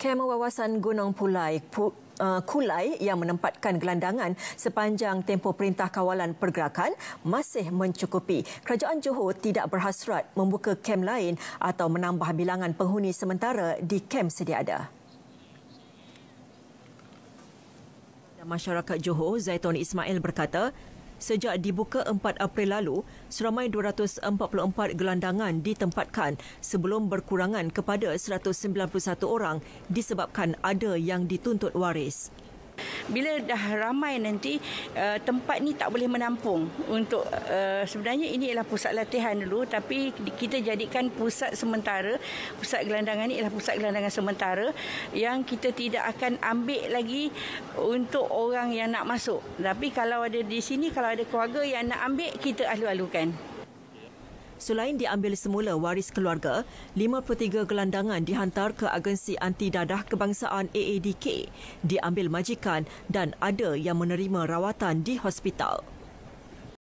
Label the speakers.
Speaker 1: Kem wawasan Gunung Pulai uh, Kulai yang menempatkan gelandangan sepanjang tempoh perintah kawalan pergerakan masih mencukupi. Kerajaan Johor tidak berhasrat membuka kem lain atau menambah bilangan penghuni sementara di kem sedia ada. Masyarakat Johor, Zaitun Ismail berkata, Sejak dibuka 4 April lalu, seramai 244 gelandangan ditempatkan sebelum berkurangan kepada 191 orang disebabkan ada yang dituntut waris
Speaker 2: bila dah ramai nanti eh, tempat ni tak boleh menampung untuk eh, sebenarnya ini adalah pusat latihan dulu tapi kita jadikan pusat sementara pusat gelandangan ini adalah pusat gelandangan sementara yang kita tidak akan ambil lagi untuk orang yang nak masuk tapi kalau ada di sini kalau ada keluarga yang nak ambil kita alu-alukan
Speaker 1: Selain diambil semula waris keluarga, 53 gelandangan dihantar ke Agensi Anti Dadah Kebangsaan AADK, diambil majikan dan ada yang menerima rawatan di hospital.